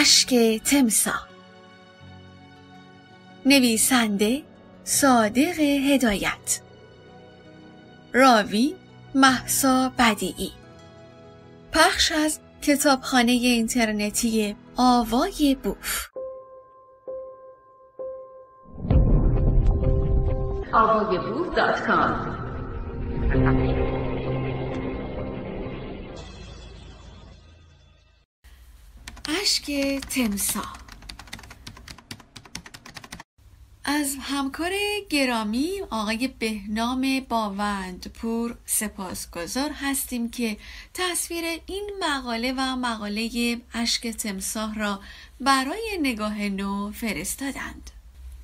اشک تمسا نویسنده صادق هدایت راوی محسا بدیعی پخش از کتابخانه اینترنتی آوای بوف آوای اشک تمسا از همکار گرامی آقای بهنام باوندپور سپاسگزار هستیم که تصویر این مقاله و مقاله اشک تمساه را برای نگاه نو فرستادند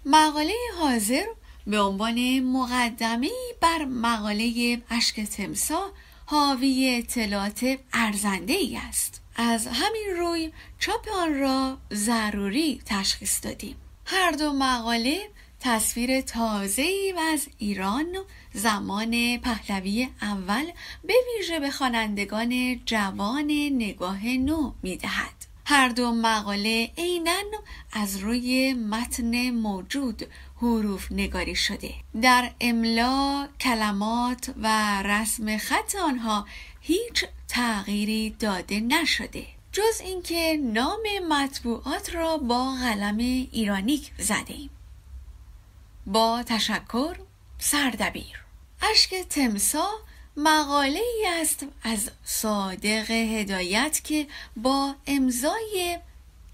مقاله حاضر به عنوان مقدمه بر مقاله اشک تمساه حاوی اطلاعات ارزنده ای است از همین روی چاپ آن را ضروری تشخیص دادیم هر دو مقاله تصویر تازه و از ایران زمان پهلوی اول به ویژه به خوانندگان جوان نگاه نو میدهد هر دو مقاله عینا از روی متن موجود حروف نگاری شده در املا کلمات و رسم خط آنها هیچ تغییری داده نشده جز اینکه نام مطبوعات را با قلم ایرانیک زده ایم. با تشکر سردبیر اشک تمسا مقاله ای است از صادق هدایت که با امضای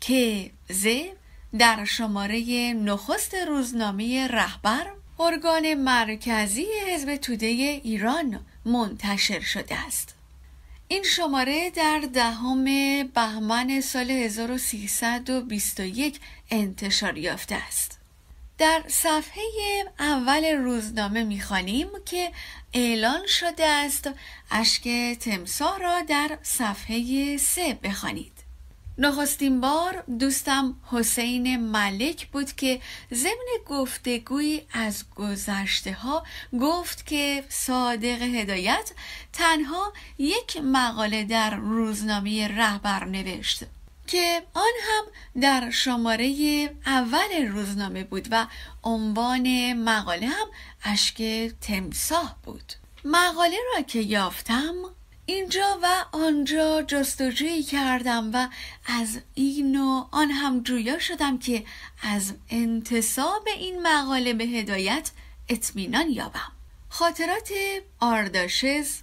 که ز در شماره نخست روزنامه رهبر ارگان مرکزی حزب توده ایران منتشر شده است این شماره در دهم بهمن سال 1321 انتشار یافته است در صفحه اول روزنامه میخوانیم که اعلان شده است اشک تمسا را در صفحه سه بخوانید نخستین بار دوستم حسین ملک بود که ضمن گفتگویی از گذشته ها گفت که صادق هدایت تنها یک مقاله در روزنامه رهبر نوشت که آن هم در شماره اول روزنامه بود و عنوان مقاله هم اشک تمساه بود مقاله را که یافتم اینجا و آنجا جستجویی کردم و از این و آن هم جویا شدم که از انتصاب این مقاله به هدایت اطمینان یابم خاطرات آرداشز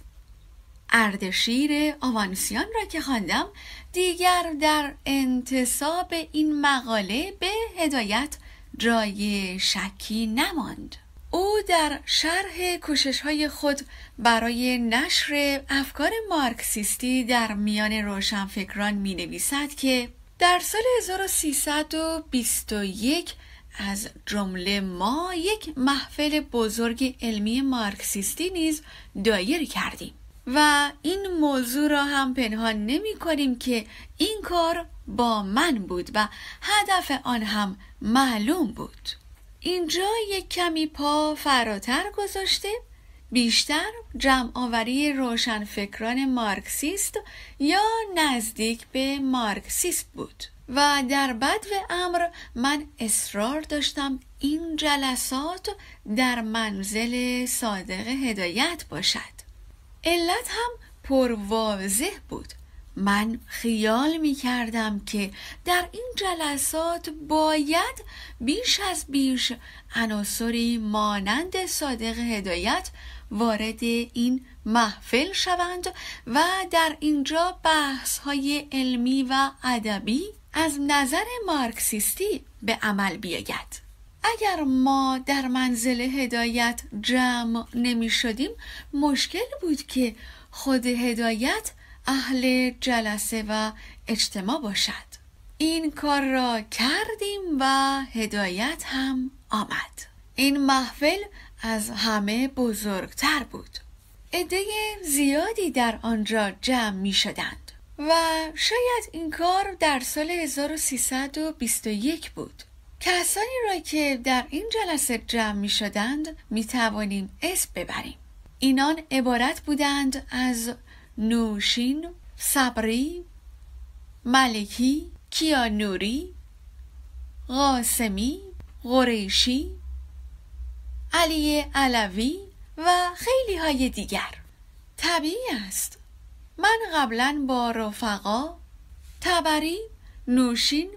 اردشیر آوانسیان را که خواندم دیگر در انتصاب این مقاله به هدایت جای شکی نماند او در شرح کوشش های خود برای نشر افکار مارکسیستی در میان روشنفکران می نویسد که در سال 1321 از جمله ما یک محفل بزرگ علمی مارکسیستی نیز دایر کردیم و این موضوع را هم پنهان نمی کنیم که این کار با من بود و هدف آن هم معلوم بود اینجا یک کمی پا فراتر گذاشته بیشتر جمع آوری روشنفکران مارکسیست یا نزدیک به مارکسیست بود و در بد و امر من اصرار داشتم این جلسات در منزل صادق هدایت باشد علت هم پرواضح بود من خیال می کردم که در این جلسات باید بیش از بیش عناصری مانند صادق هدایت وارد این محفل شوند و در اینجا بحث های علمی و ادبی از نظر مارکسیستی به عمل بیاید اگر ما در منزل هدایت جمع نمی شدیم مشکل بود که خود هدایت اهل جلسه و اجتماع باشد این کار را کردیم و هدایت هم آمد این محفل از همه بزرگتر بود عده زیادی در آنجا جمع می شدند و شاید این کار در سال 1321 بود کسانی را که در این جلسه جمع می شدند می توانیم اسم ببریم اینان عبارت بودند از نوشین صبری ملکی کیانوری قاسمی قریشی علی علوی و خیلی های دیگر طبیعی است من قبلا با رفقا تبری نوشین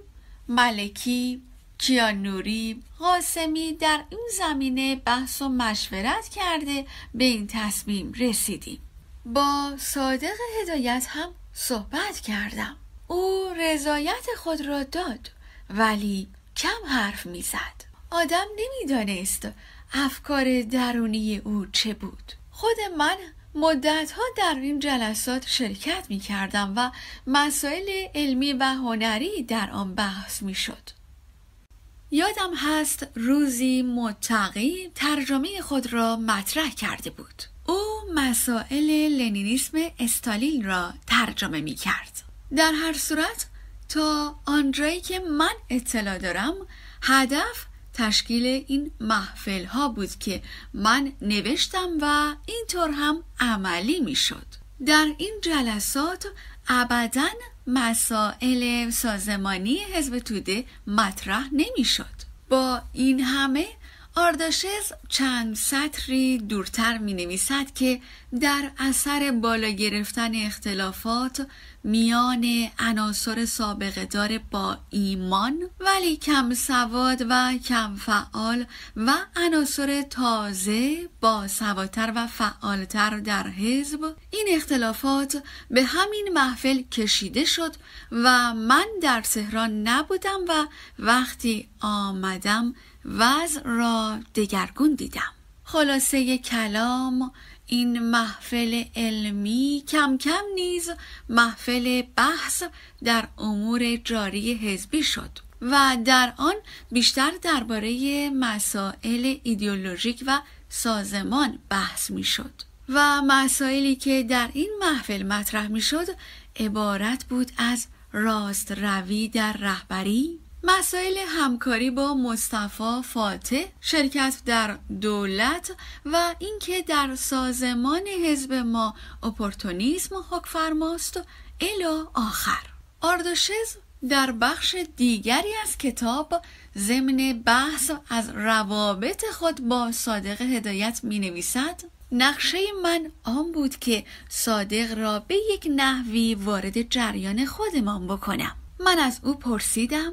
ملکی کیانوری قاسمی در این زمینه بحث و مشورت کرده به این تصمیم رسیدیم با صادق هدایت هم صحبت کردم او رضایت خود را داد ولی کم حرف میزد آدم نمیدانست افکار درونی او چه بود خود من مدت در این جلسات شرکت می کردم و مسائل علمی و هنری در آن بحث می شد. یادم هست روزی متقی ترجمه خود را مطرح کرده بود او مسائل لنینیسم استالین را ترجمه می کرد. در هر صورت تا آنجایی که من اطلاع دارم هدف تشکیل این محفل ها بود که من نوشتم و اینطور هم عملی می شد. در این جلسات ابدا مسائل سازمانی حزب توده مطرح نمی شد. با این همه آرداشز چند سطری دورتر می نویسد که در اثر بالا گرفتن اختلافات میان عناصر سابقه دار با ایمان ولی کم سواد و کم فعال و عناصر تازه با سوادتر و فعالتر در حزب این اختلافات به همین محفل کشیده شد و من در سهران نبودم و وقتی آمدم وضع را دگرگون دیدم خلاصه کلام این محفل علمی کم کم نیز محفل بحث در امور جاری حزبی شد و در آن بیشتر درباره مسائل ایدئولوژیک و سازمان بحث شد و مسائلی که در این محفل مطرح شد عبارت بود از راست روی در رهبری مسائل همکاری با مصطفی فاتح شرکت در دولت و اینکه در سازمان حزب ما اپورتونیسم حکفرماست الا آخر آردوشز در بخش دیگری از کتاب ضمن بحث از روابط خود با صادق هدایت می نویسد نقشه من آن بود که صادق را به یک نحوی وارد جریان خودمان بکنم من از او پرسیدم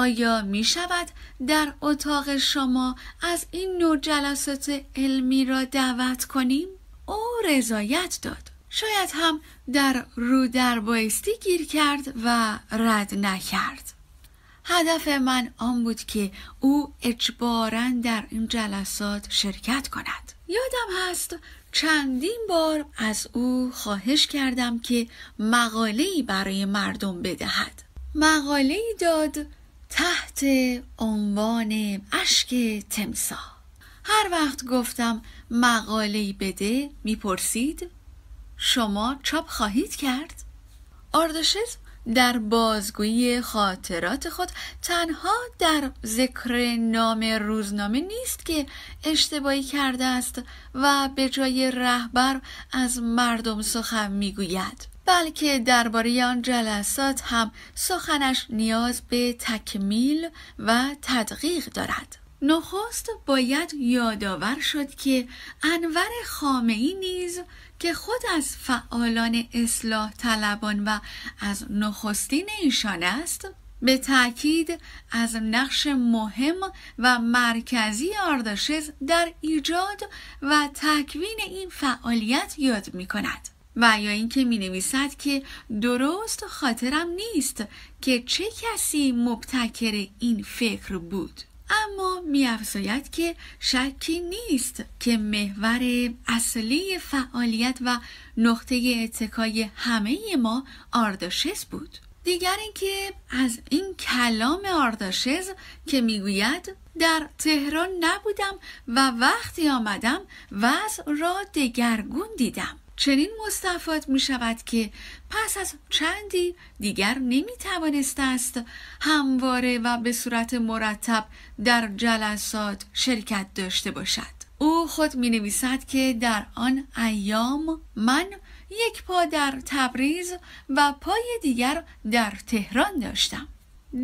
آیا می شود در اتاق شما از این نوع جلسات علمی را دعوت کنیم؟ او رضایت داد شاید هم در رو در بایستی گیر کرد و رد نکرد هدف من آن بود که او اجبارا در این جلسات شرکت کند یادم هست چندین بار از او خواهش کردم که مقاله‌ای برای مردم بدهد مقاله‌ای داد تحت عنوان اشک تمسا هر وقت گفتم مقاله بده میپرسید شما چاپ خواهید کرد؟ اردشیر در بازگویی خاطرات خود تنها در ذکر نام روزنامه نیست که اشتباهی کرده است و به جای رهبر از مردم سخن میگوید بلکه درباره آن جلسات هم سخنش نیاز به تکمیل و تدقیق دارد نخست باید یادآور شد که انور خامعی نیز که خود از فعالان اصلاح طلبان و از نخستین ایشان است به تاکید از نقش مهم و مرکزی آرداشز در ایجاد و تکوین این فعالیت یاد می کند. و یا اینکه می نویسد که درست خاطرم نیست که چه کسی مبتکر این فکر بود اما میافزاید که شکی نیست که محور اصلی فعالیت و نقطه اتکای همه ما آرداشز بود دیگر اینکه از این کلام آرداشز که میگوید در تهران نبودم و وقتی آمدم وضع را دگرگون دیدم چنین مستفاد می شود که پس از چندی دیگر نمی توانست است همواره و به صورت مرتب در جلسات شرکت داشته باشد او خود می نویسد که در آن ایام من یک پا در تبریز و پای دیگر در تهران داشتم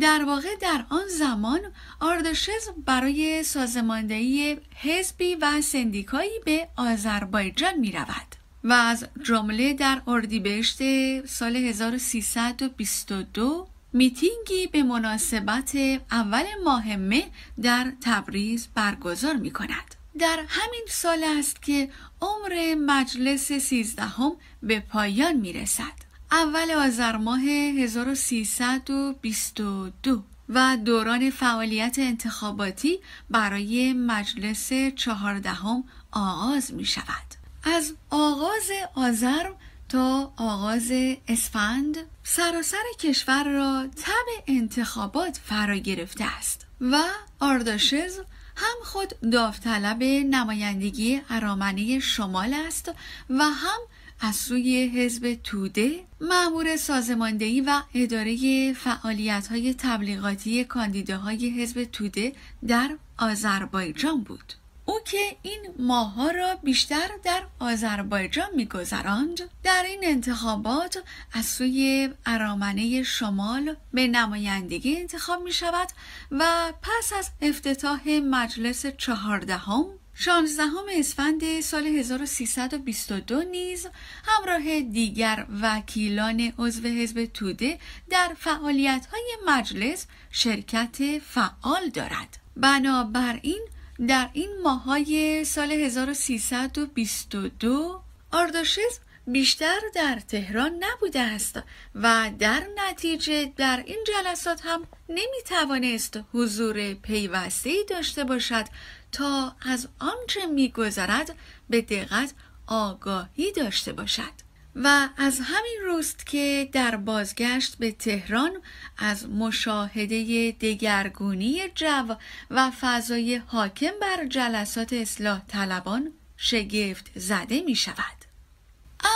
در واقع در آن زمان آردشز برای سازماندهی حزبی و سندیکایی به آذربایجان می رود. و از جمله در اردیبهشت سال 1322 میتینگی به مناسبت اول ماه مه در تبریز برگزار می کند. در همین سال است که عمر مجلس سیزدهم به پایان می رسد. اول آذر ماه 1322 و دوران فعالیت انتخاباتی برای مجلس چهاردهم آغاز می شود. از آغاز آذر تا آغاز اسفند سراسر کشور را تب انتخابات فرا گرفته است و آرداشز هم خود داوطلب نمایندگی ارامنه شمال است و هم از سوی حزب توده مأمور سازماندهی و اداره فعالیت های تبلیغاتی کاندیداهای حزب توده در آذربایجان بود او که این ماها را بیشتر در آذربایجان میگذراند در این انتخابات از سوی ارامنه شمال به نمایندگی انتخاب می شود و پس از افتتاح مجلس چهاردهم شانزدهم اسفند سال 1322 نیز همراه دیگر وکیلان عضو حزب توده در فعالیت های مجلس شرکت فعال دارد بنابراین در این ماهای سال 1322 آرداشز بیشتر در تهران نبوده است و در نتیجه در این جلسات هم نمی توانست حضور پیوسته داشته باشد تا از آنچه میگذرد به دقت آگاهی داشته باشد و از همین روست که در بازگشت به تهران از مشاهده دگرگونی جو و فضای حاکم بر جلسات اصلاح طلبان شگفت زده می شود.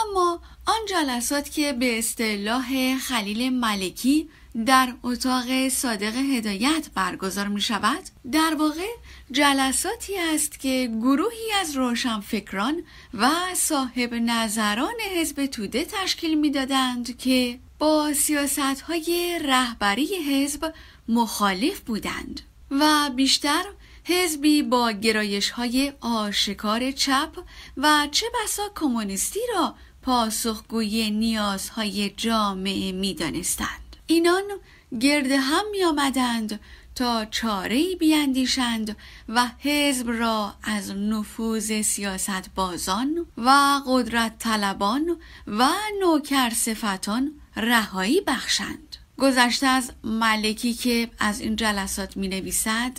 اما آن جلسات که به اصطلاح خلیل ملکی در اتاق صادق هدایت برگزار می شود در واقع جلساتی است که گروهی از روشنفکران و صاحب نظران حزب توده تشکیل میدادند که با سیاست های رهبری حزب مخالف بودند و بیشتر حزبی با گرایش های آشکار چپ و چه بسا کمونیستی را پاسخگوی نیازهای جامعه می دانستند. اینان گرد هم می آمدند تا چارهای بیاندیشند و حزب را از نفوذ سیاست بازان و قدرت طلبان و نوکر صفتان رهایی بخشند گذشته از ملکی که از این جلسات می نویسد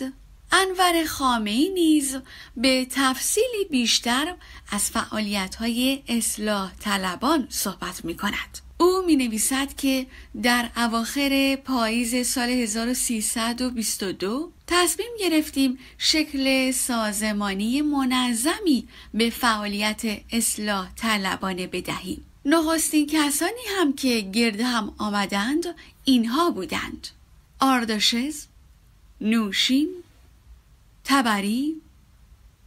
انور خامه نیز به تفصیلی بیشتر از فعالیت های اصلاح طلبان صحبت می کند. او می نویسد که در اواخر پاییز سال 1322 تصمیم گرفتیم شکل سازمانی منظمی به فعالیت اصلاح طلبانه بدهیم. نخستین کسانی هم که گرد هم آمدند اینها بودند. آرداشز، نوشین، تبری،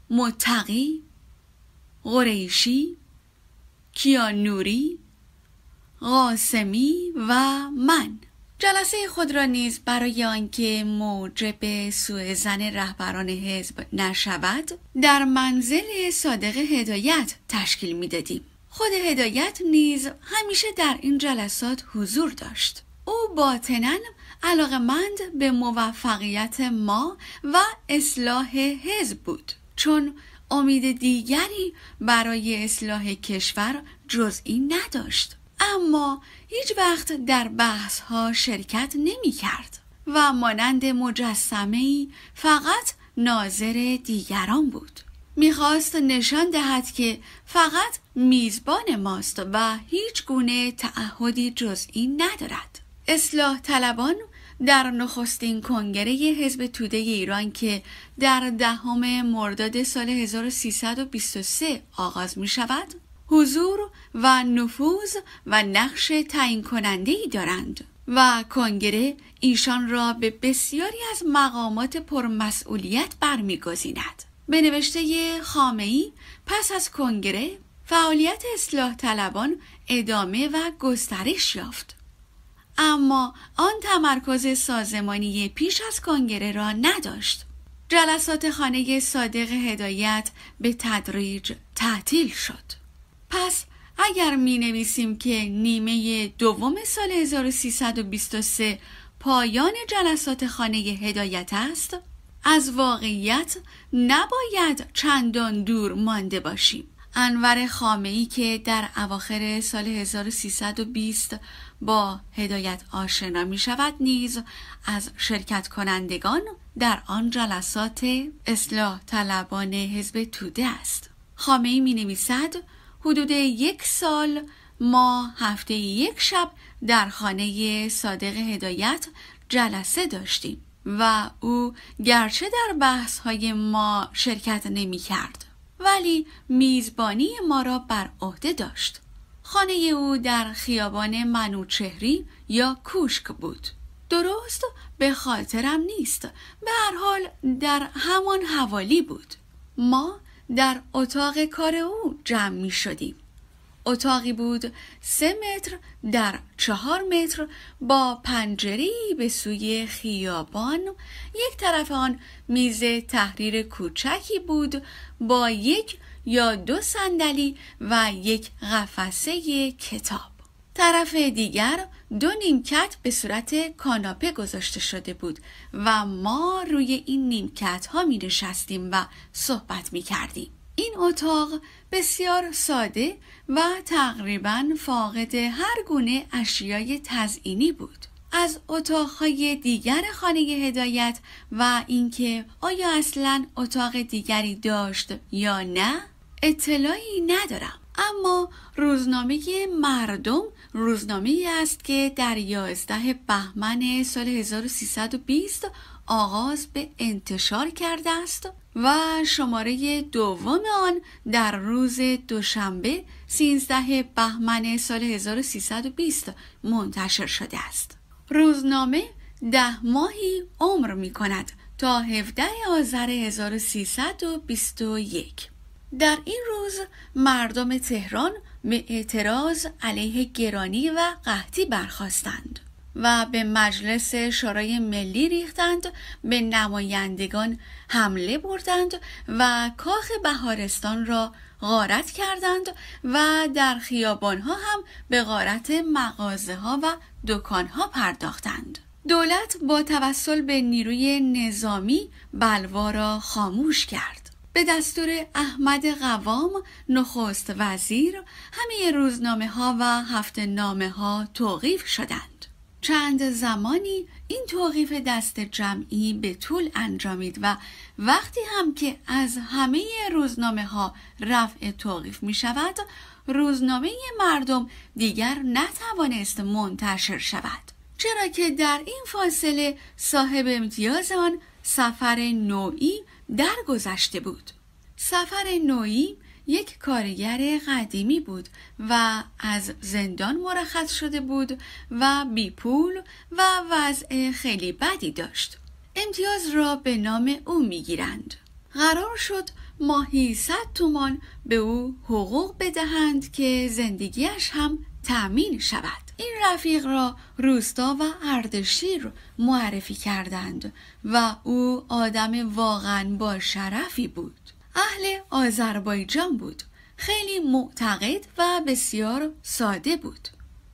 متقی، قریشی، کیانوری، قاسمی و من جلسه خود را نیز برای آنکه موجب سوء زن رهبران حزب نشود در منزل صادق هدایت تشکیل میدادیم خود هدایت نیز همیشه در این جلسات حضور داشت او باطنا علاقمند به موفقیت ما و اصلاح حزب بود چون امید دیگری برای اصلاح کشور جزئی نداشت اما هیچ وقت در بحث ها شرکت نمی کرد و مانند مجسمه ای فقط ناظر دیگران بود میخواست نشان دهد که فقط میزبان ماست و هیچ گونه تعهدی جزئی ندارد اصلاح طلبان در نخستین کنگره حزب توده ایران که در دهم مرداد سال 1323 آغاز می شود حضور و نفوذ و نقش تعیین کننده ای دارند و کنگره ایشان را به بسیاری از مقامات پرمسئولیت برمیگزیند به نوشته ای پس از کنگره فعالیت اصلاح طلبان ادامه و گسترش یافت اما آن تمرکز سازمانی پیش از کنگره را نداشت جلسات خانه صادق هدایت به تدریج تعطیل شد پس اگر می نویسیم که نیمه دوم سال 1323 پایان جلسات خانه هدایت است از واقعیت نباید چندان دور مانده باشیم انور ای که در اواخر سال 1320 با هدایت آشنا می شود نیز از شرکت کنندگان در آن جلسات اصلاح طلبان حزب توده است ای می نویسد حدود یک سال ما هفته یک شب در خانه صادق هدایت جلسه داشتیم و او گرچه در بحث های ما شرکت نمی کرد ولی میزبانی ما را بر عهده داشت خانه او در خیابان منوچهری یا کوشک بود درست به خاطرم نیست به هر حال در همان حوالی بود ما در اتاق کار او جمع می شدیم. اتاقی بود سه متر در چهار متر با پنجری به سوی خیابان یک طرف آن میز تحریر کوچکی بود با یک یا دو صندلی و یک قفسه کتاب طرف دیگر دو نیمکت به صورت کاناپه گذاشته شده بود و ما روی این نیمکت ها می نشستیم و صحبت می کردیم. این اتاق بسیار ساده و تقریبا فاقد هر گونه اشیای تزئینی بود. از اتاقهای دیگر خانه هدایت و اینکه آیا اصلا اتاق دیگری داشت یا نه اطلاعی ندارم اما روزنامه مردم روزنامه ای است که در یازده بهمن سال 1320 آغاز به انتشار کرده است و شماره دوم آن در روز دوشنبه 13 بهمن سال 1320 منتشر شده است روزنامه ده ماهی عمر می کند تا 17 آذر 1321 در این روز مردم تهران به اعتراض علیه گرانی و قحطی برخواستند و به مجلس شورای ملی ریختند به نمایندگان حمله بردند و کاخ بهارستان را غارت کردند و در خیابانها هم به غارت مغازه ها و دکان ها پرداختند دولت با توسل به نیروی نظامی بلوا را خاموش کرد به دستور احمد قوام نخست وزیر همه روزنامه ها و هفته نامه ها توقیف شدند چند زمانی این توقیف دست جمعی به طول انجامید و وقتی هم که از همه روزنامه ها رفع توقیف می شود روزنامه مردم دیگر نتوانست منتشر شود چرا که در این فاصله صاحب امتیاز آن سفر نوعی درگذشته بود سفر نویم یک کارگر قدیمی بود و از زندان مرخص شده بود و بی پول و وضع خیلی بدی داشت امتیاز را به نام او میگیرند قرار شد ماهی صد تومان به او حقوق بدهند که زندگیش هم تأمین شود این رفیق را روستا و اردشیر معرفی کردند و او آدم واقعا با شرفی بود اهل آذربایجان بود خیلی معتقد و بسیار ساده بود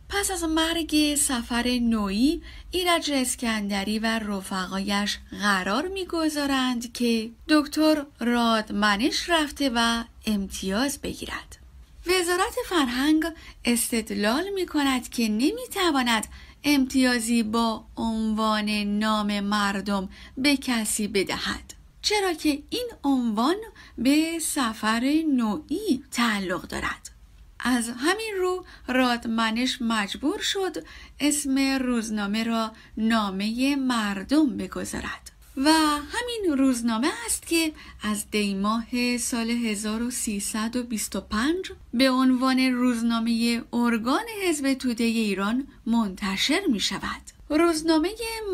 پس از مرگ سفر نوعی ایرج اسکندری و رفقایش قرار میگذارند که دکتر رادمنش رفته و امتیاز بگیرد وزارت فرهنگ استدلال می کند که نمی تواند امتیازی با عنوان نام مردم به کسی بدهد چرا که این عنوان به سفر نوعی تعلق دارد از همین رو رادمنش مجبور شد اسم روزنامه را نامه مردم بگذارد و همین روزنامه است که از دیماه سال 1325 به عنوان روزنامه ارگان حزب توده ایران منتشر می شود. روزنامه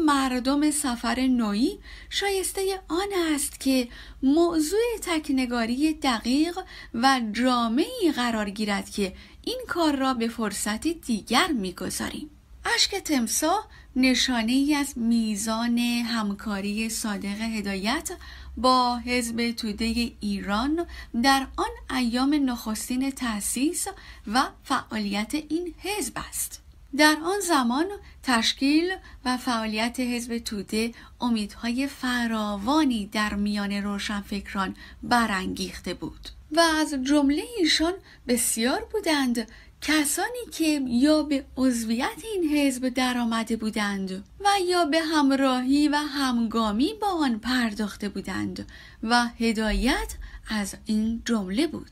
مردم سفر نوعی شایسته آن است که موضوع تکنگاری دقیق و جامعی قرار گیرد که این کار را به فرصت دیگر میگذاریم. اشک تمسا نشانه ای از میزان همکاری صادق هدایت با حزب توده ایران در آن ایام نخستین تأسیس و فعالیت این حزب است. در آن زمان تشکیل و فعالیت حزب توده امیدهای فراوانی در میان روشنفکران برانگیخته بود و از جمله ایشان بسیار بودند کسانی که یا به عضویت این حزب درآمده بودند و یا به همراهی و همگامی با آن پرداخته بودند و هدایت از این جمله بود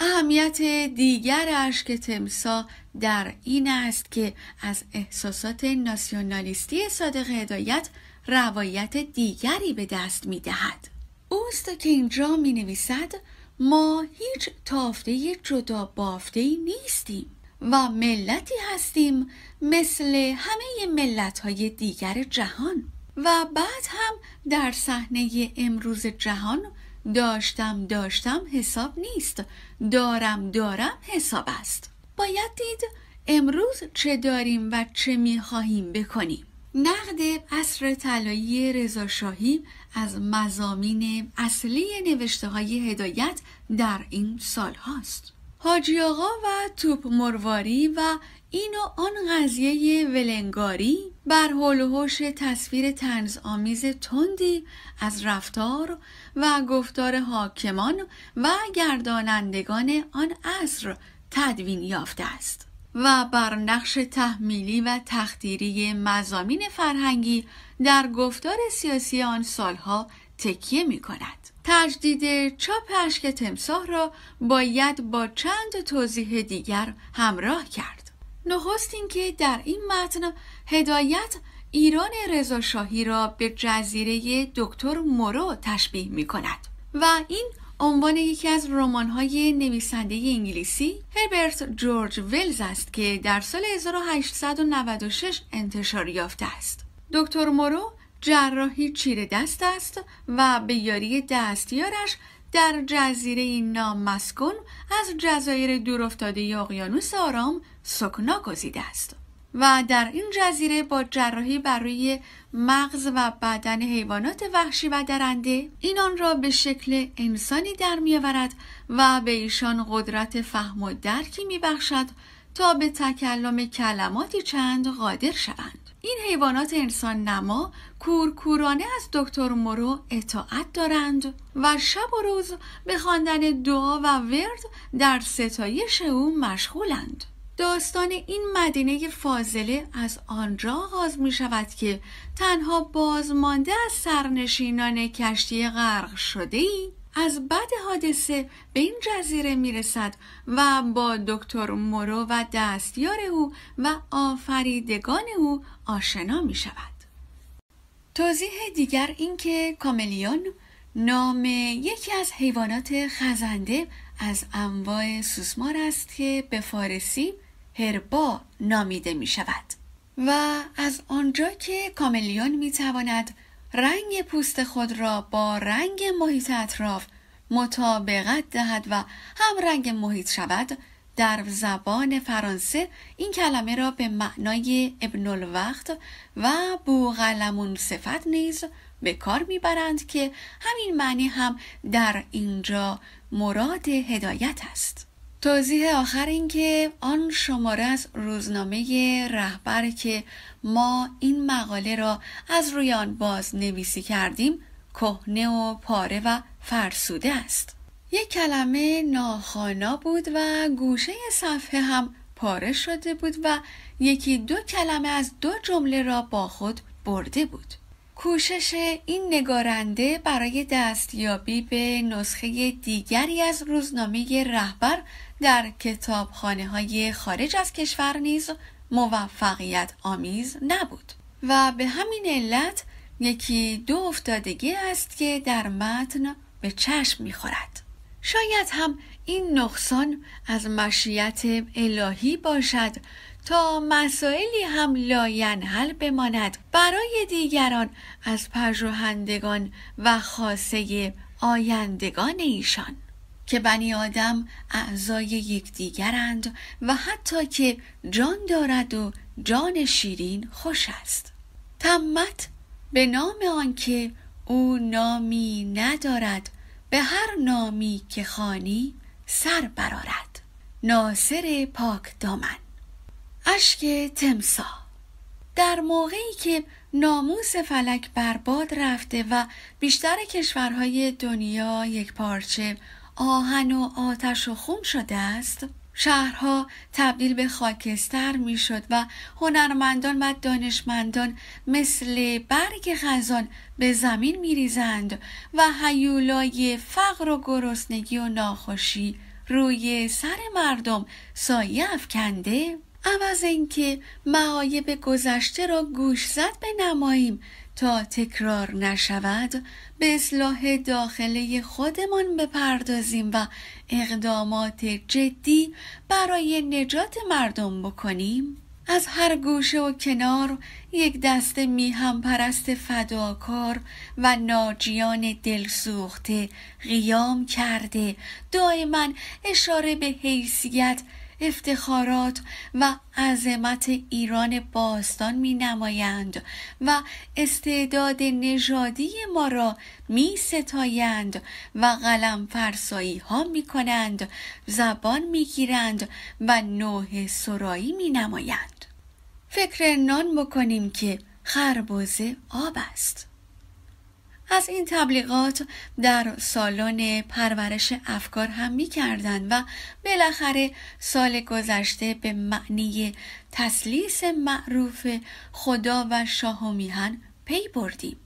اهمیت دیگر اشک تمسا در این است که از احساسات ناسیونالیستی صادق هدایت روایت دیگری به دست می دهد. اوست که اینجا می نویسد ما هیچ تافته جدا بافته ای نیستیم و ملتی هستیم مثل همه ملت های دیگر جهان و بعد هم در صحنه امروز جهان داشتم داشتم حساب نیست دارم دارم حساب است باید دید امروز چه داریم و چه خواهیم بکنیم نقد اصر طلایی رضاشاهی از مزامین اصلی نوشته های هدایت در این سال هاست حاجی آقا و توپ مرواری و این و آن قضیه ولنگاری بر حول تصویر تنز آمیز تندی از رفتار و گفتار حاکمان و گردانندگان آن عصر تدوین یافته است و بر نقش تحمیلی و تخدیری مزامین فرهنگی در گفتار سیاسی آن سالها تکیه می کند. تجدید چاپ اشک تمساه را باید با چند توضیح دیگر همراه کرد. نخست اینکه در این متن هدایت ایران رضاشاهی را به جزیره دکتر مورو تشبیه می کند و این عنوان یکی از رمان‌های نویسنده انگلیسی هربرت جورج ولز است که در سال 1896 انتشار یافته است. دکتر مورو جراحی چیره دست است و به یاری دستیارش در جزیره نام مسکن از جزایر دورافتاده اقیانوس آرام سکنا گزیده است و در این جزیره با جراحی بر روی مغز و بدن حیوانات وحشی و درنده اینان را به شکل انسانی در میآورد و به ایشان قدرت فهم و درکی میبخشد تا به تکلم کلماتی چند قادر شوند این حیوانات انسان نما کورکورانه از دکتر مورو اطاعت دارند و شب و روز به خواندن دعا و ورد در ستایش او مشغولند داستان این مدینه فاضله از آنجا آغاز می شود که تنها بازمانده از سرنشینان کشتی غرق شده ای از بعد حادثه به این جزیره میرسد و با دکتر مورو و دستیار او و آفریدگان او آشنا می شود. توضیح دیگر اینکه کاملیون نام یکی از حیوانات خزنده از انواع سوسمار است که به فارسی هربا نامیده می شود و از آنجا که کاملیون می تواند رنگ پوست خود را با رنگ محیط اطراف مطابقت دهد و هم رنگ محیط شود در زبان فرانسه این کلمه را به معنای ابن الوقت و بوغلمون صفت نیز به کار میبرند که همین معنی هم در اینجا مراد هدایت است توضیح آخر اینکه آن شماره از روزنامه رهبر که ما این مقاله را از روی آن باز نویسی کردیم کهنه و پاره و فرسوده است یک کلمه ناخانا بود و گوشه صفحه هم پاره شده بود و یکی دو کلمه از دو جمله را با خود برده بود کوشش این نگارنده برای دستیابی به نسخه دیگری از روزنامه رهبر در کتابخانه های خارج از کشور نیز موفقیت آمیز نبود و به همین علت یکی دو افتادگی است که در متن به چشم میخورد شاید هم این نقصان از مشیت الهی باشد تا مسائلی هم لاینحل بماند برای دیگران از پژوهندگان و خاصه آیندگان ایشان که بنی آدم اعضای یکدیگرند و حتی که جان دارد و جان شیرین خوش است تمت به نام آنکه او نامی ندارد به هر نامی که خانی سر برارد ناصر پاک دامن اشک تمسا در موقعی که ناموس فلک برباد رفته و بیشتر کشورهای دنیا یک پارچه آهن و آتش و خون شده است شهرها تبدیل به خاکستر میشد و هنرمندان و دانشمندان مثل برگ خزان به زمین ریزند و حیولای فقر و گرسنگی و ناخوشی روی سر مردم سایه افکنده عوض اینکه معایب گذشته را گوش گوشزد بنماییم تا تکرار نشود به اصلاح داخله خودمان بپردازیم و اقدامات جدی برای نجات مردم بکنیم از هر گوشه و کنار یک دست میهم پرست فداکار و ناجیان دلسوخته قیام کرده دائما اشاره به حیثیت افتخارات و عظمت ایران باستان می نمایند و استعداد نژادی ما را می ستایند و قلم فرسایی ها می کنند زبان می گیرند و نوه سرایی می نمایند فکر نان بکنیم که خربوزه آب است از این تبلیغات در سالن پرورش افکار هم می کردن و بالاخره سال گذشته به معنی تسلیس معروف خدا و شاه و میهن پی بردیم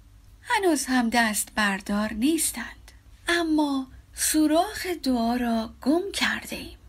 هنوز هم دست بردار نیستند اما سوراخ دعا را گم کرده ایم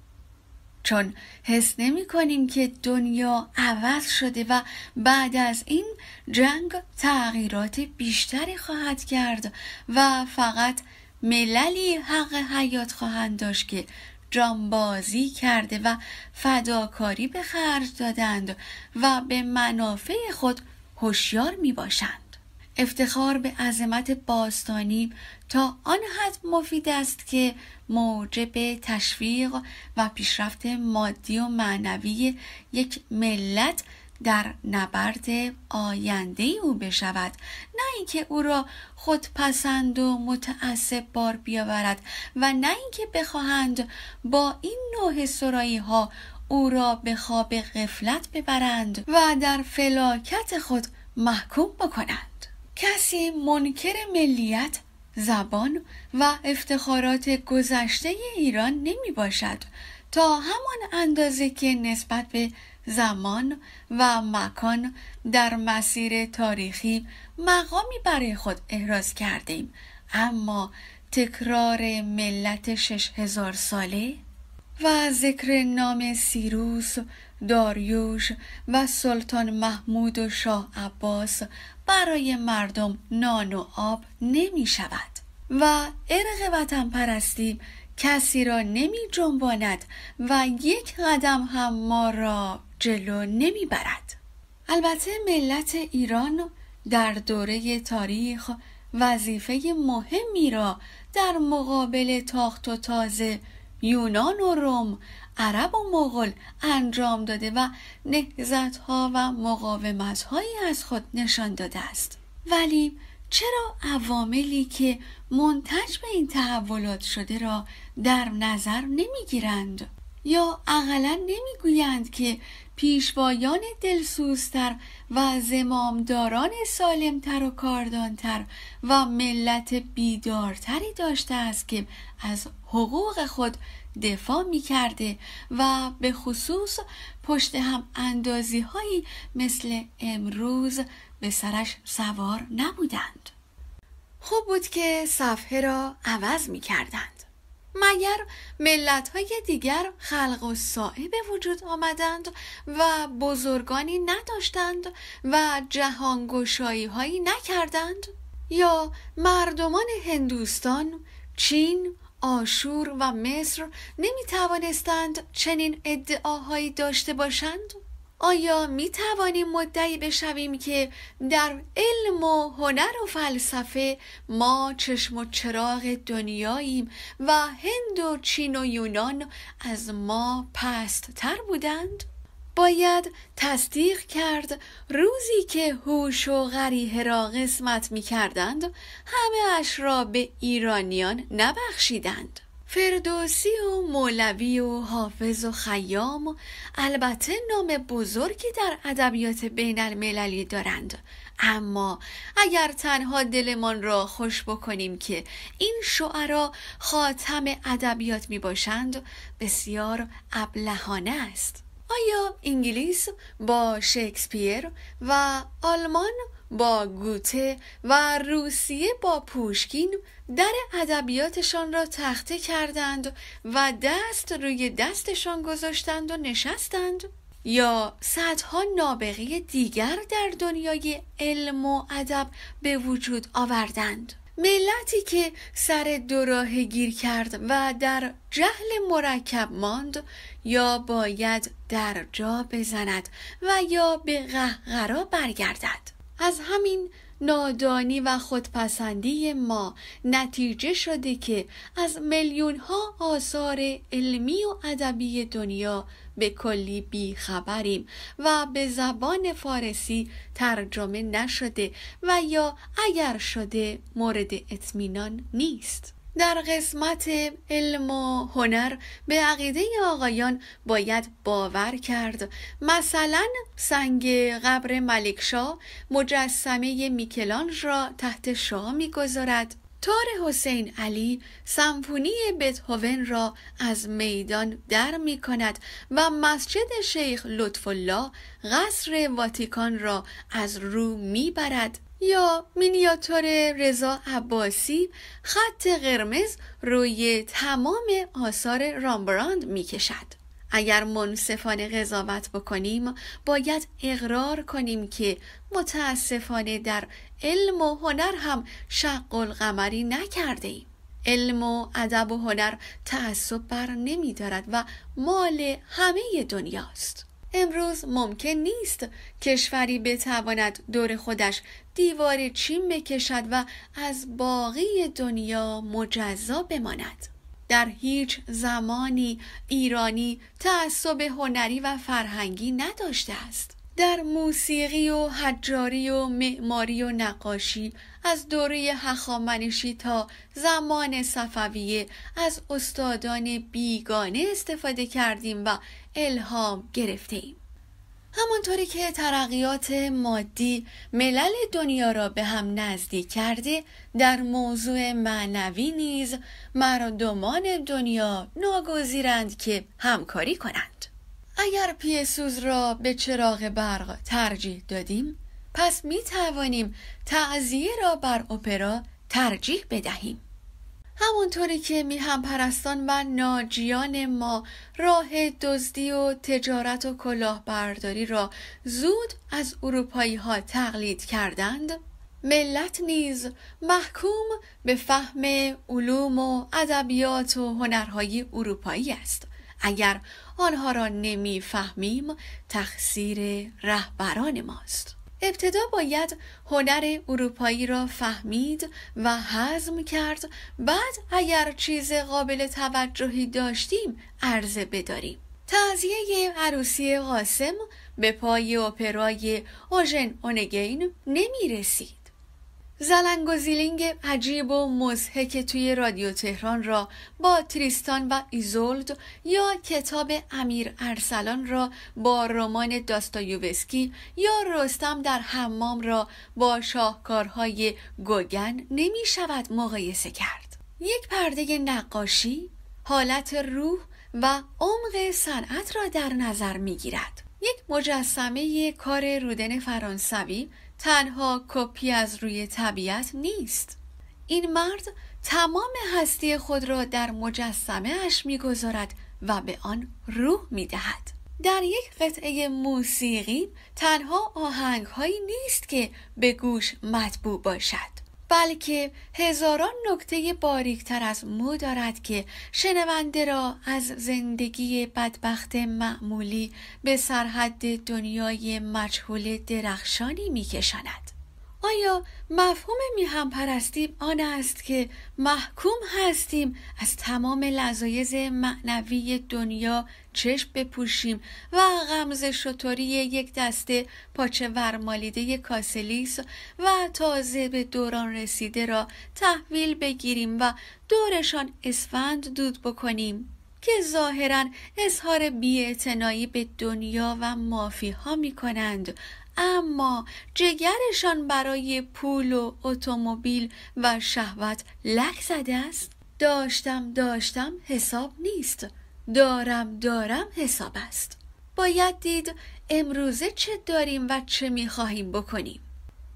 چون حس نمی کنیم که دنیا عوض شده و بعد از این جنگ تغییرات بیشتری خواهد کرد و فقط مللی حق حیات خواهند داشت که جانبازی کرده و فداکاری به خرج دادند و به منافع خود هوشیار می باشند. افتخار به عظمت باستانی تا آن حد مفید است که موجب تشویق و پیشرفت مادی و معنوی یک ملت در نبرد آینده او بشود نه اینکه او را خودپسند و متعصب بار بیاورد و نه اینکه بخواهند با این نوع سرایی ها او را به خواب غفلت ببرند و در فلاکت خود محکوم بکنند کسی منکر ملیت زبان و افتخارات گذشته ایران نمی باشد تا همان اندازه که نسبت به زمان و مکان در مسیر تاریخی مقامی برای خود احراز کردیم اما تکرار ملت شش هزار ساله و ذکر نام سیروس داریوش و سلطان محمود و شاه عباس برای مردم نان و آب نمی شود و ارق وطن پرستی کسی را نمی جنباند و یک قدم هم ما را جلو نمی برد البته ملت ایران در دوره تاریخ وظیفه مهمی را در مقابل تاخت و تازه یونان و روم عرب و مغول انجام داده و نهزت ها و مقاومت هایی از خود نشان داده است ولی چرا عواملی که منتج به این تحولات شده را در نظر نمیگیرند یا اقلا نمیگویند که پیشوایان دلسوزتر و زمامداران سالمتر و کاردانتر و ملت بیدارتری داشته است که از حقوق خود دفاع می کرده و به خصوص پشت هم اندازی هایی مثل امروز به سرش سوار نبودند خوب بود که صفحه را عوض می کردند مگر ملت های دیگر خلق و سائه به وجود آمدند و بزرگانی نداشتند و جهانگشایی هایی نکردند یا مردمان هندوستان، چین، آشور و مصر نمی توانستند چنین ادعاهایی داشته باشند؟ آیا می توانیم مدعی بشویم که در علم و هنر و فلسفه ما چشم و چراغ دنیاییم و هند و چین و یونان از ما پست تر بودند؟ باید تصدیق کرد روزی که هوش و غریه را قسمت می کردند همه اش را به ایرانیان نبخشیدند فردوسی و مولوی و حافظ و خیام البته نام بزرگی در ادبیات بین المللی دارند اما اگر تنها دلمان را خوش بکنیم که این شعرا خاتم ادبیات می باشند بسیار ابلهانه است آیا انگلیس با شکسپیر و آلمان با گوته و روسیه با پوشکین در ادبیاتشان را تخته کردند و دست روی دستشان گذاشتند و نشستند یا صدها نابغه دیگر در دنیای علم و ادب به وجود آوردند ملتی که سر دوراه گیر کرد و در جهل مرکب ماند یا باید در جا بزند و یا به قهقرا برگردد از همین نادانی و خودپسندی ما نتیجه شده که از میلیون ها آثار علمی و ادبی دنیا به کلی خبریم و به زبان فارسی ترجمه نشده و یا اگر شده مورد اطمینان نیست در قسمت علم و هنر به عقیده آقایان باید باور کرد مثلا سنگ قبر ملکشاه مجسمه میکلانج را تحت شاه میگذارد تار حسین علی سمفونی بتهوون را از میدان در می کند و مسجد شیخ لطف الله قصر واتیکان را از رو می برد. یا مینیاتور رضا عباسی خط قرمز روی تمام آثار رامبراند می کشد. اگر منصفانه قضاوت بکنیم باید اقرار کنیم که متاسفانه در علم و هنر هم شق القمری نکرده ایم. علم و ادب و هنر تعصب بر نمی دارد و مال همه دنیاست. امروز ممکن نیست کشوری بتواند دور خودش دیوار چین بکشد و از باقی دنیا مجزا بماند در هیچ زمانی ایرانی تعصب هنری و فرهنگی نداشته است در موسیقی و حجاری و معماری و نقاشی از دوره هخامنشی تا زمان صفویه از استادان بیگانه استفاده کردیم و الهام گرفتیم همانطوری که ترقیات مادی ملل دنیا را به هم نزدیک کرده در موضوع معنوی نیز مردمان دنیا ناگزیرند که همکاری کنند اگر پیسوز را به چراغ برق ترجیح دادیم پس می توانیم تعذیه را بر اپرا ترجیح بدهیم همونطوری که هم پرستان و ناجیان ما راه دزدی و تجارت و کلاهبرداری را زود از اروپایی ها تقلید کردند ملت نیز محکوم به فهم علوم و ادبیات و هنرهای اروپایی است اگر آنها را نمیفهمیم تقصیر رهبران ماست ابتدا باید هنر اروپایی را فهمید و هضم کرد بعد اگر چیز قابل توجهی داشتیم عرضه بداریم تعذیه عروسی قاسم به پای اپرای اوژن اونگین نمی رسید زلنگ و عجیب و مزهک توی رادیو تهران را با تریستان و ایزولد یا کتاب امیر ارسلان را با رمان داستایووسکی یا رستم در حمام را با شاهکارهای گوگن نمی شود مقایسه کرد یک پرده نقاشی حالت روح و عمق صنعت را در نظر می گیرد یک مجسمه کار رودن فرانسوی تنها کپی از روی طبیعت نیست این مرد تمام هستی خود را در مجسمه اش میگذارد و به آن روح میدهد در یک قطعه موسیقی تنها آهنگ هایی نیست که به گوش مطبوع باشد بلکه هزاران نکته باریکتر از مو دارد که شنونده را از زندگی بدبخت معمولی به سرحد دنیای مجهول درخشانی می کشند. آیا مفهوم میهم پرستی آن است که محکوم هستیم از تمام لذایز معنوی دنیا چشم بپوشیم و غمز شطوری یک دسته پاچه ورمالیده کاسلیس و تازه به دوران رسیده را تحویل بگیریم و دورشان اسفند دود بکنیم که ظاهرا اظهار بیاعتنایی به دنیا و مافی ها می کنند اما جگرشان برای پول و اتومبیل و شهوت لک زده است داشتم داشتم حساب نیست دارم دارم حساب است باید دید امروزه چه داریم و چه میخواهیم بکنیم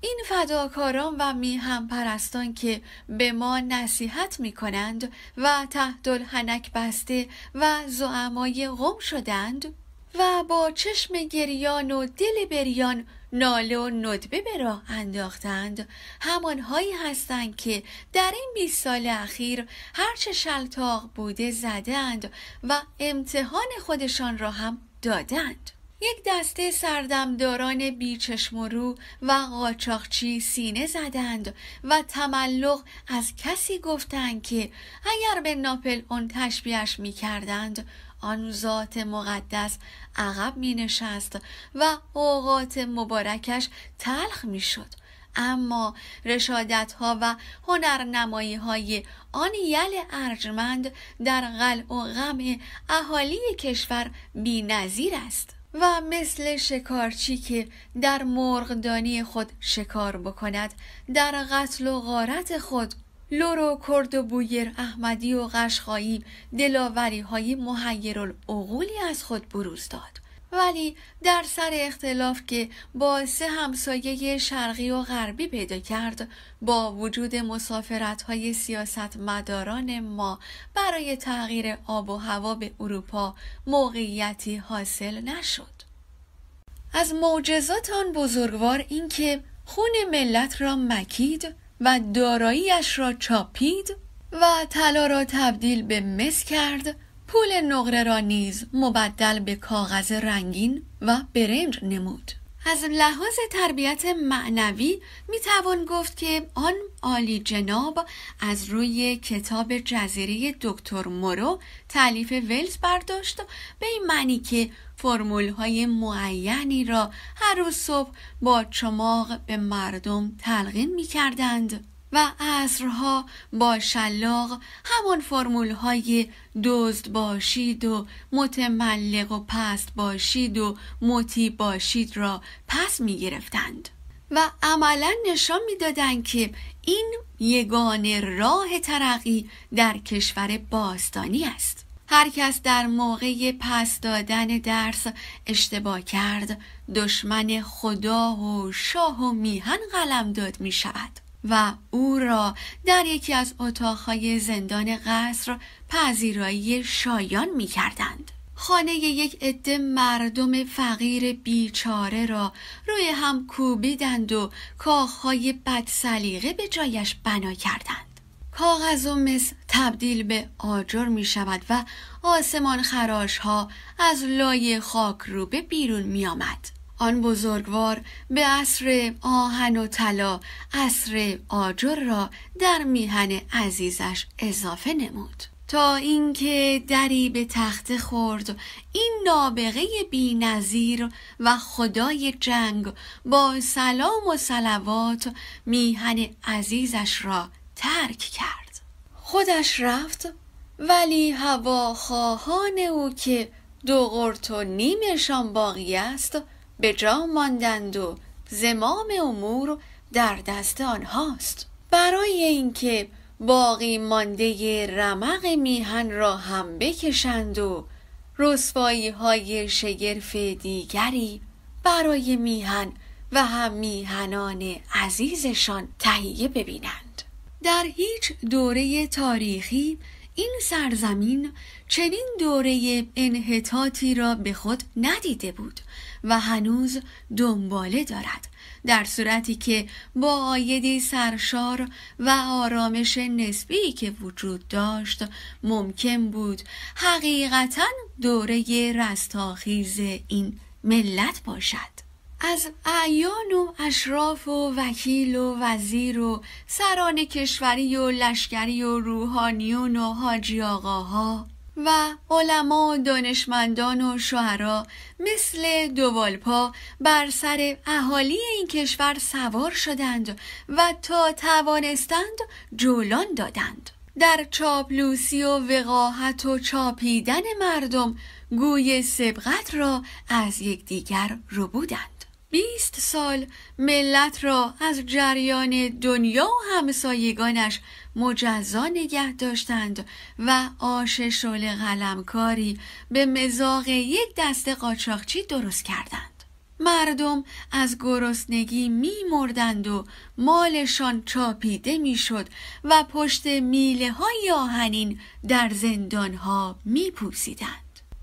این فداکاران و میهم پرستان که به ما نصیحت می کنند و تحت هنک بسته و زعمای غم شدند و با چشم گریان و دل بریان ناله و ندبه به راه انداختند همانهایی هستند که در این بیست سال اخیر هرچه شلتاق بوده زدند و امتحان خودشان را هم دادند یک دسته سردمداران بیچشم و رو و قاچاقچی سینه زدند و تملق از کسی گفتند که اگر به ناپل اون تشبیهش می کردند آن ذات مقدس عقب می نشست و اوقات مبارکش تلخ می شد اما رشادت ها و هنرنمایی های آن یل ارجمند در غل و غم اهالی کشور بینظیر است و مثل شکارچی که در مرغدانی خود شکار بکند در قتل و غارت خود لورو، کرد و بویر احمدی و قشقایی دلاوری های مهیرالعقولی از خود بروز داد ولی در سر اختلاف که با سه همسایه شرقی و غربی پیدا کرد با وجود مسافرت های سیاست مداران ما برای تغییر آب و هوا به اروپا موقعیتی حاصل نشد از معجزات آن بزرگوار اینکه خون ملت را مکید و داراییش را چاپید و طلا را تبدیل به مس کرد پول نقره را نیز مبدل به کاغذ رنگین و برنج نمود از لحاظ تربیت معنوی می توان گفت که آن عالی جناب از روی کتاب جزیره دکتر مورو تعلیف ولز برداشت به این معنی که فرمول های معینی را هر روز صبح با چماغ به مردم تلقین می کردند و عصرها با شلاق همان فرمول های دزد باشید و متملق و پست باشید و متی باشید را پس می گرفتند و عملا نشان میدادند که این یگانه راه ترقی در کشور باستانی است هر کس در موقع پس دادن درس اشتباه کرد دشمن خدا و شاه و میهن قلم داد می شود و او را در یکی از اتاقهای زندان قصر پذیرایی شایان می کردند. خانه یک عده مردم فقیر بیچاره را روی هم کوبیدند و کاخهای بدسلیقه به جایش بنا کردند. کاغذ و مس تبدیل به آجر می شود و آسمان خراش ها از لای خاک رو به بیرون می آمد. آن بزرگوار به عصر آهن و طلا عصر آجر را در میهن عزیزش اضافه نمود تا اینکه دری به تخت خورد این نابغه نظیر و خدای جنگ با سلام و سلوات میهن عزیزش را ترک کرد خودش رفت ولی هواخواهان او که دو قرت و نیمشان باقی است به جا ماندند و زمام امور در دست آنهاست برای اینکه باقی مانده رمق میهن را هم بکشند و رسوایی های شگرف دیگری برای میهن و هم میهنان عزیزشان تهیه ببینند در هیچ دوره تاریخی این سرزمین چنین دوره انحطاطی را به خود ندیده بود و هنوز دنباله دارد در صورتی که با آیدی سرشار و آرامش نسبی که وجود داشت ممکن بود حقیقتا دوره رستاخیز این ملت باشد از اعیان و اشراف و وکیل و وزیر و سران کشوری و لشکری و روحانیون و حاجی آقاها و علما و دانشمندان و شعرا مثل دوالپا بر سر اهالی این کشور سوار شدند و تا توانستند جولان دادند در چاپلوسی و وقاحت و چاپیدن مردم گوی سبقت را از یکدیگر ربودند بیست سال ملت را از جریان دنیا و همسایگانش مجزا نگه داشتند و آش شل قلمکاری به مزاق یک دست قاچاقچی درست کردند مردم از گرسنگی میمردند و مالشان چاپیده میشد و پشت میله های آهنین در زندان ها می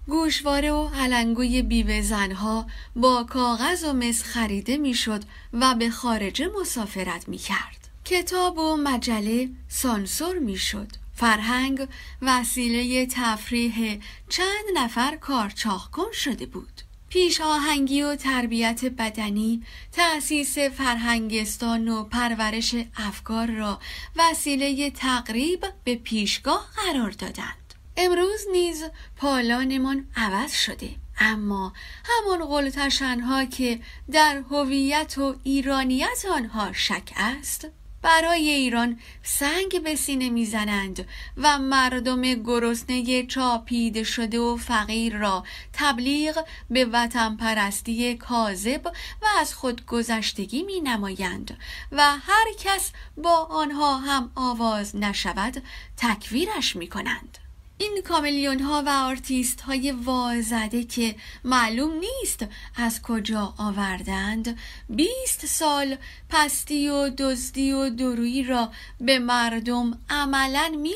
گوشواره و هلنگوی بیوه زنها با کاغذ و مس خریده میشد و به خارجه مسافرت می کرد. کتاب و مجله سانسور میشد. فرهنگ وسیله تفریح چند نفر کارچاخ شده بود. پیش آهنگی و تربیت بدنی تأسیس فرهنگستان و پرورش افکار را وسیله تقریب به پیشگاه قرار دادند. امروز نیز پالانمان عوض شده اما همان قلتشنها که در هویت و ایرانیت آنها شک است برای ایران سنگ به سینه میزنند و مردم گرسنه چاپیده شده و فقیر را تبلیغ به وطن پرستی کاذب و از خودگذشتگی می نمایند و هر کس با آنها هم آواز نشود تکویرش می کنند. این کاملیون ها و آرتیست های وازده که معلوم نیست از کجا آوردند بیست سال پستی و دزدی و درویی را به مردم عملا می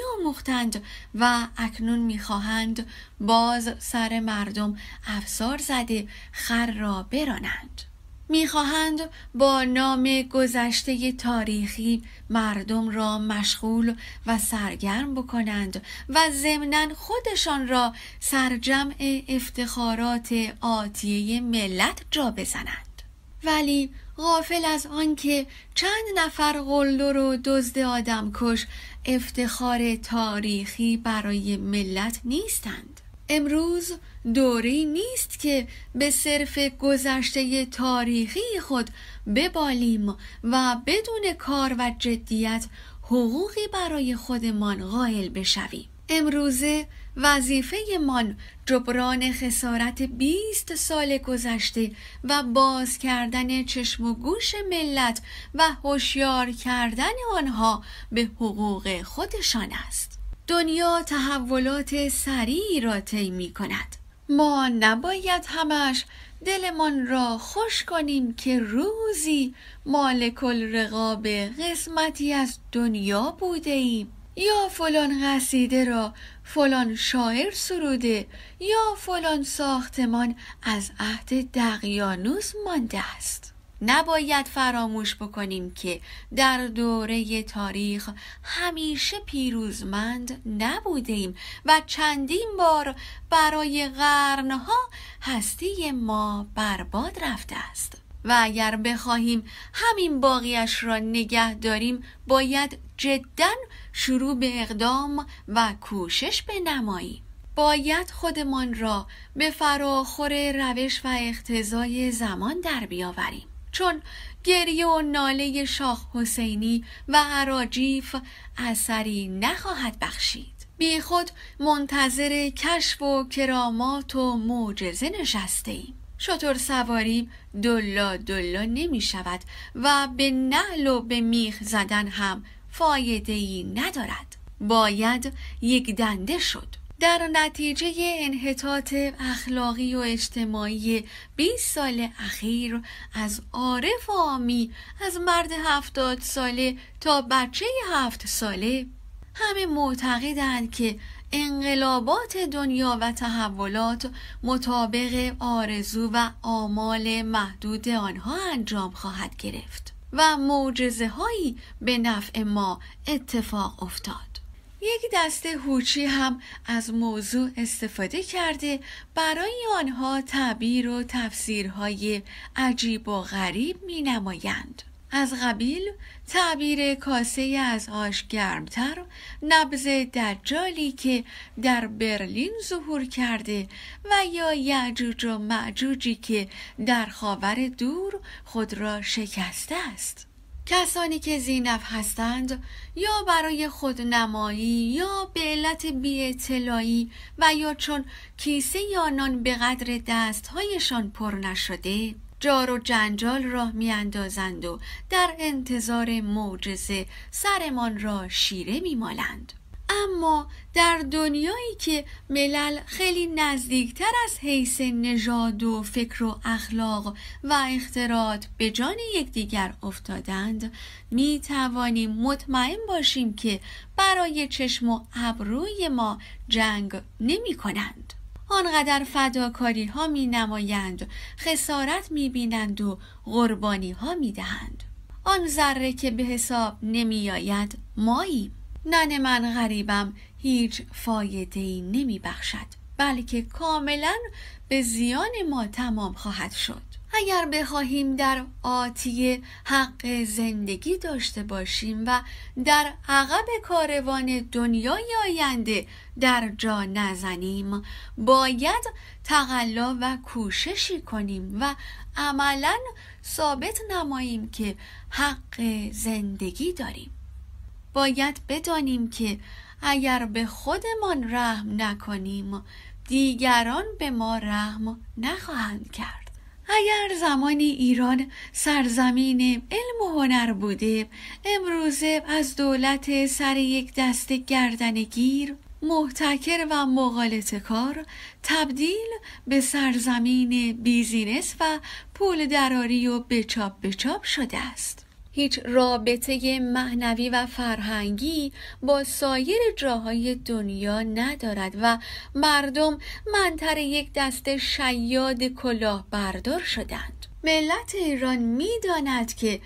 و اکنون میخواهند باز سر مردم افسار زده خر را برانند میخواهند با نام گذشته تاریخی مردم را مشغول و سرگرم بکنند و ضمنا خودشان را سرجمع افتخارات آتیه ملت جا بزنند ولی غافل از آنکه چند نفر قلدر و دزد آدمکش افتخار تاریخی برای ملت نیستند امروز دوری نیست که به صرف گذشته تاریخی خود ببالیم و بدون کار و جدیت حقوقی برای خودمان قائل بشویم امروزه وظیفه من جبران خسارت 20 سال گذشته و باز کردن چشم و گوش ملت و هوشیار کردن آنها به حقوق خودشان است دنیا تحولات سریعی را طی می کند ما نباید همش دلمان را خوش کنیم که روزی مالک الرقاب قسمتی از دنیا بوده ایم یا فلان قصیده را فلان شاعر سروده یا فلان ساختمان از عهد دقیانوس مانده است نباید فراموش بکنیم که در دوره تاریخ همیشه پیروزمند نبودیم و چندین بار برای قرنها هستی ما برباد رفته است و اگر بخواهیم همین باقیش را نگه داریم باید جدا شروع به اقدام و کوشش نمایی باید خودمان را به فراخور روش و اختزای زمان در بیاوریم چون گریه و ناله شاه حسینی و عراجیف اثری نخواهد بخشید بی خود منتظر کشف و کرامات و معجزه نشسته ایم شطور سواری دلا دلا نمی شود و به نعل و به میخ زدن هم فایده ای ندارد باید یک دنده شد در نتیجه انحطاط اخلاقی و اجتماعی 20 سال اخیر از عارف آمی از مرد هفتاد ساله تا بچه هفت ساله همه معتقدند که انقلابات دنیا و تحولات مطابق آرزو و آمال محدود آنها انجام خواهد گرفت و معجزه هایی به نفع ما اتفاق افتاد یک دسته هوچی هم از موضوع استفاده کرده برای آنها تعبیر و تفسیرهای عجیب و غریب می نمایند. از قبیل تعبیر کاسه از آش گرمتر نبز دجالی که در برلین ظهور کرده و یا یعجوج و معجوجی که در خاور دور خود را شکسته است کسانی که زینف هستند یا برای خودنمایی یا به علت بی و یا چون کیسه یا نان به قدر دستهایشان پر نشده جار و جنجال راه میاندازند و در انتظار معجزه سرمان را شیره میمالند اما در دنیایی که ملل خیلی نزدیکتر از حیث نژاد و فکر و اخلاق و اختراعات به جان یکدیگر افتادند می توانیم مطمئن باشیم که برای چشم و ابروی ما جنگ نمی کنند آنقدر فداکاری ها می نمایند خسارت می بینند و قربانی ها می دهند آن ذره که به حساب نمی آید ماییم نن من غریبم هیچ فایده ای نمی بخشد بلکه کاملا به زیان ما تمام خواهد شد اگر بخواهیم در آتی حق زندگی داشته باشیم و در عقب کاروان دنیای آینده در جا نزنیم باید تقلا و کوششی کنیم و عملا ثابت نماییم که حق زندگی داریم باید بدانیم که اگر به خودمان رحم نکنیم دیگران به ما رحم نخواهند کرد اگر زمانی ایران سرزمین علم و هنر بوده امروزه از دولت سر یک دست گردنگیر محتکر و مغالط کار تبدیل به سرزمین بیزینس و پول دراری و بچاپ بچاپ شده است هیچ رابطه معنوی و فرهنگی با سایر جاهای دنیا ندارد و مردم منتر یک دست شیاد کلاه بردار شدند ملت ایران میداند که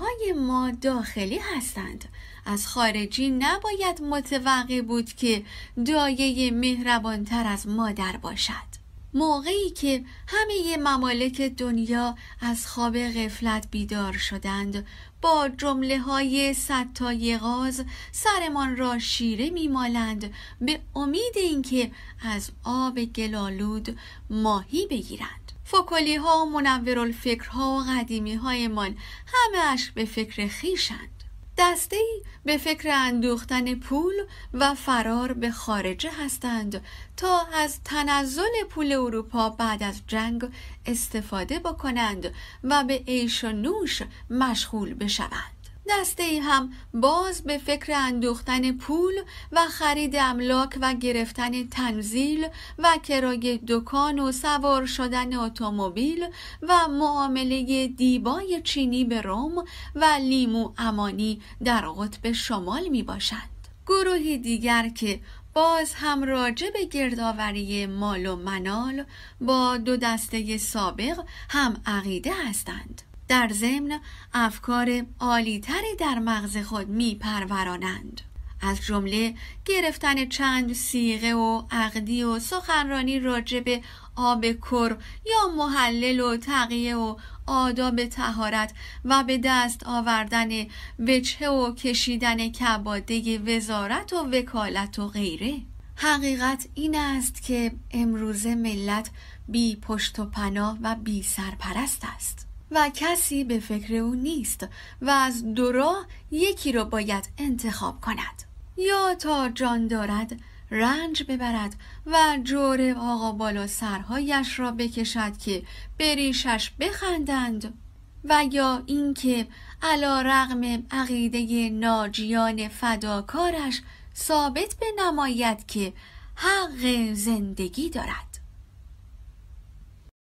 های ما داخلی هستند از خارجی نباید متوقع بود که دایه مهربانتر از مادر باشد موقعی که همه ممالک دنیا از خواب غفلت بیدار شدند با جمله های صد تا یغاز سرمان را شیره میمالند به امید اینکه از آب گلالود ماهی بگیرند فکلی ها و منور الفکر ها و قدیمی های من همه اش به فکر خیشند دسته ای به فکر اندوختن پول و فرار به خارجه هستند تا از تنزل پول اروپا بعد از جنگ استفاده بکنند و به عیش و نوش مشغول بشوند. دسته ای هم باز به فکر اندوختن پول و خرید املاک و گرفتن تنزیل و کرای دکان و سوار شدن اتومبیل و معامله دیبای چینی به روم و لیمو امانی در قطب شمال می باشند. گروهی دیگر که باز هم راجع به گردآوری مال و منال با دو دسته سابق هم عقیده هستند. در ضمن افکار عالیتری در مغز خود میپرورانند از جمله گرفتن چند سیغه و عقدی و سخنرانی راجع به آب کر یا محلل و تقیه و آداب تهارت و به دست آوردن وچه و کشیدن کباده وزارت و وکالت و غیره حقیقت این است که امروزه ملت بی پشت و پناه و بی سرپرست است و کسی به فکر او نیست و از دو راه یکی را باید انتخاب کند یا تا جان دارد رنج ببرد و جور آقا بالا سرهایش را بکشد که بریشش بخندند و یا اینکه علا رغم عقیده ناجیان فداکارش ثابت به بنماید که حق زندگی دارد